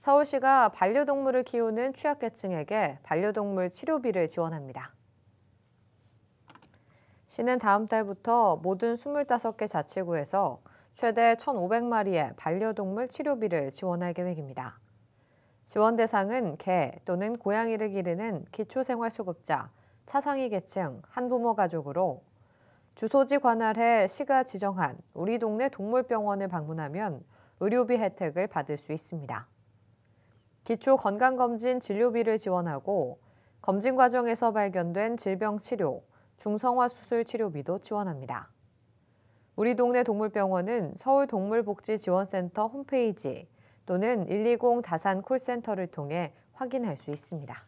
서울시가 반려동물을 키우는 취약계층에게 반려동물 치료비를 지원합니다. 시는 다음 달부터 모든 25개 자치구에서 최대 1,500마리의 반려동물 치료비를 지원할 계획입니다. 지원 대상은 개 또는 고양이를 기르는 기초생활수급자, 차상위계층, 한부모 가족으로 주소지 관할해 시가 지정한 우리 동네 동물병원을 방문하면 의료비 혜택을 받을 수 있습니다. 기초 건강검진 진료비를 지원하고 검진 과정에서 발견된 질병 치료, 중성화 수술 치료비도 지원합니다. 우리 동네 동물병원은 서울동물복지지원센터 홈페이지 또는 120 다산 콜센터를 통해 확인할 수 있습니다.